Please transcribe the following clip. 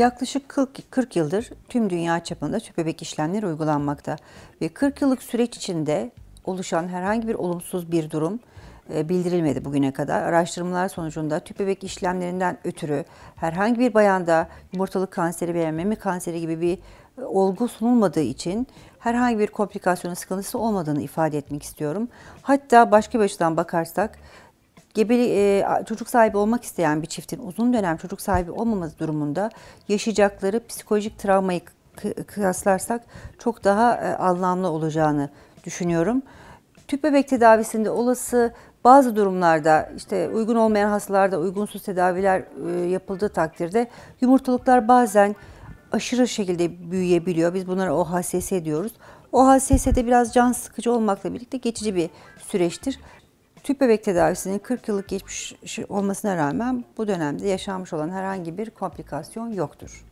Yaklaşık 40, yıldır tüm dünya çapında tüp bebek işlemleri uygulanmakta ve 40 yıllık süreç içinde oluşan herhangi bir olumsuz bir durum e, bildirilmedi bugüne kadar. Araştırmalar sonucunda tüp bebek işlemlerinden ötürü herhangi bir bayanda yumurtalık kanseri veya meme kanseri gibi bir e, olgu sunulmadığı için herhangi bir komplikasyonun sıkıntısı olmadığını ifade etmek istiyorum. Hatta başka bir açıdan bakarsak gebeli e, çocuk sahibi olmak isteyen bir çiftin uzun dönem çocuk sahibi olmaması durumunda yaşayacakları psikolojik travmayı kıyaslarsak çok daha e, anlamlı olacağını düşünüyorum. Tüp bebek tedavisinde olası bazı durumlarda işte uygun olmayan hastalarda uygunsuz tedaviler e, yapıldığı takdirde yumurtalıklar bazen aşırı şekilde büyüyebiliyor. Biz bunlara OHSS diyoruz. OHSS de biraz can sıkıcı olmakla birlikte geçici bir süreçtir tüp bebek tedavisinin 40 yıllık geçmiş olmasına rağmen bu dönemde yaşanmış olan herhangi bir komplikasyon yoktur.